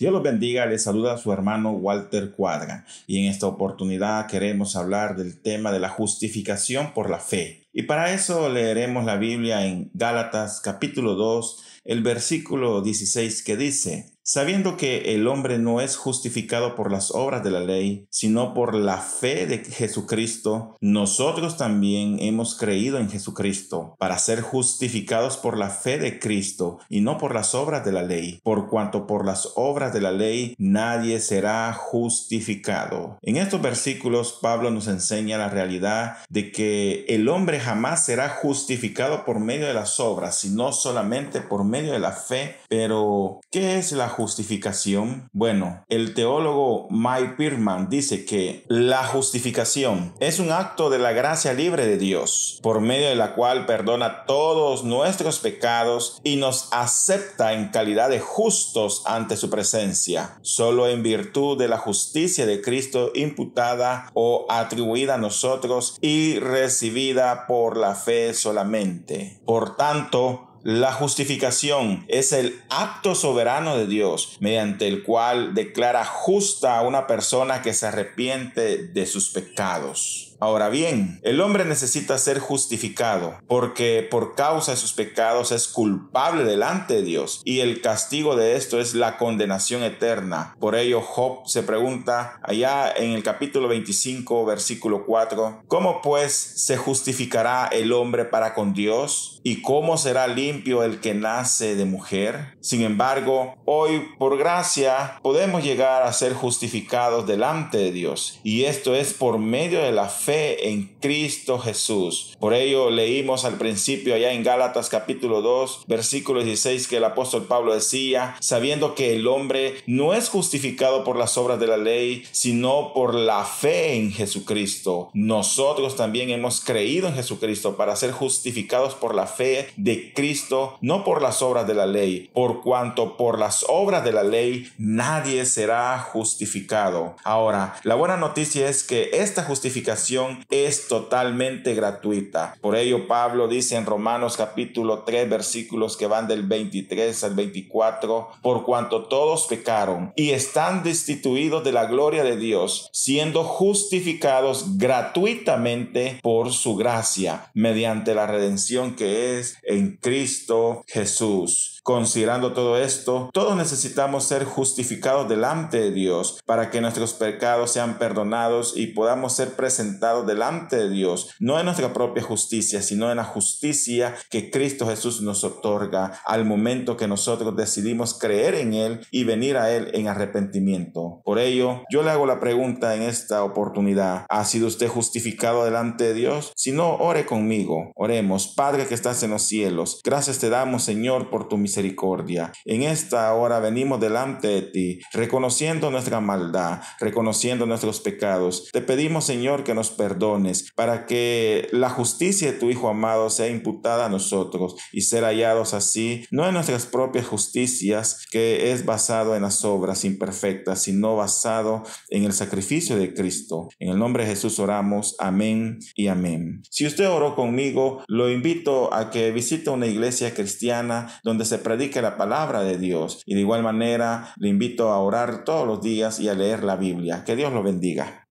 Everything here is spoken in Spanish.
Dios los bendiga, les saluda a su hermano Walter Cuadra y en esta oportunidad queremos hablar del tema de la justificación por la fe. Y para eso leeremos la Biblia en Gálatas capítulo 2, el versículo 16 que dice, sabiendo que el hombre no es justificado por las obras de la ley, sino por la fe de Jesucristo, nosotros también hemos creído en Jesucristo, para ser justificados por la fe de Cristo y no por las obras de la ley, por cuanto por las obras de la ley nadie será justificado. En estos versículos Pablo nos enseña la realidad de que el hombre jamás será justificado por medio de las obras, sino solamente por medio de la fe. Pero, ¿qué es la justificación? Bueno, el teólogo Mike Pierman dice que la justificación es un acto de la gracia libre de Dios, por medio de la cual perdona todos nuestros pecados y nos acepta en calidad de justos ante su presencia, solo en virtud de la justicia de Cristo imputada o atribuida a nosotros y recibida por la fe solamente. Por tanto, la justificación es el acto soberano de Dios mediante el cual declara justa a una persona que se arrepiente de sus pecados. Ahora bien, el hombre necesita ser justificado, porque por causa de sus pecados es culpable delante de Dios, y el castigo de esto es la condenación eterna. Por ello, Job se pregunta allá en el capítulo 25, versículo 4, ¿cómo pues se justificará el hombre para con Dios? ¿Y cómo será limpio el que nace de mujer? Sin embargo, hoy, por gracia, podemos llegar a ser justificados delante de Dios, y esto es por medio de la fe en Cristo Jesús. Por ello leímos al principio allá en Gálatas capítulo 2, versículo 16 que el apóstol Pablo decía, sabiendo que el hombre no es justificado por las obras de la ley, sino por la fe en Jesucristo. Nosotros también hemos creído en Jesucristo para ser justificados por la fe de Cristo, no por las obras de la ley, por cuanto por las obras de la ley nadie será justificado. Ahora, la buena noticia es que esta justificación es totalmente gratuita. Por ello Pablo dice en Romanos capítulo 3 versículos que van del 23 al 24, por cuanto todos pecaron y están destituidos de la gloria de Dios, siendo justificados gratuitamente por su gracia, mediante la redención que es en Cristo Jesús. Considerando todo esto, todos necesitamos ser justificados delante de Dios para que nuestros pecados sean perdonados y podamos ser presentados delante de Dios, no en nuestra propia justicia, sino en la justicia que Cristo Jesús nos otorga al momento que nosotros decidimos creer en Él y venir a Él en arrepentimiento. Por ello, yo le hago la pregunta en esta oportunidad, ¿ha sido usted justificado delante de Dios? Si no, ore conmigo, oremos, Padre que estás en los cielos, gracias te damos Señor por tu misericordia. En esta hora venimos delante de ti, reconociendo nuestra maldad, reconociendo nuestros pecados. Te pedimos Señor que nos perdones, para que la justicia de tu Hijo amado sea imputada a nosotros y ser hallados así, no en nuestras propias justicias, que es basado en las obras imperfectas, sino basado en el sacrificio de Cristo. En el nombre de Jesús oramos, amén y amén. Si usted oró conmigo, lo invito a que visite una iglesia cristiana donde se predique la palabra de Dios y de igual manera le invito a orar todos los días y a leer la Biblia. Que Dios lo bendiga.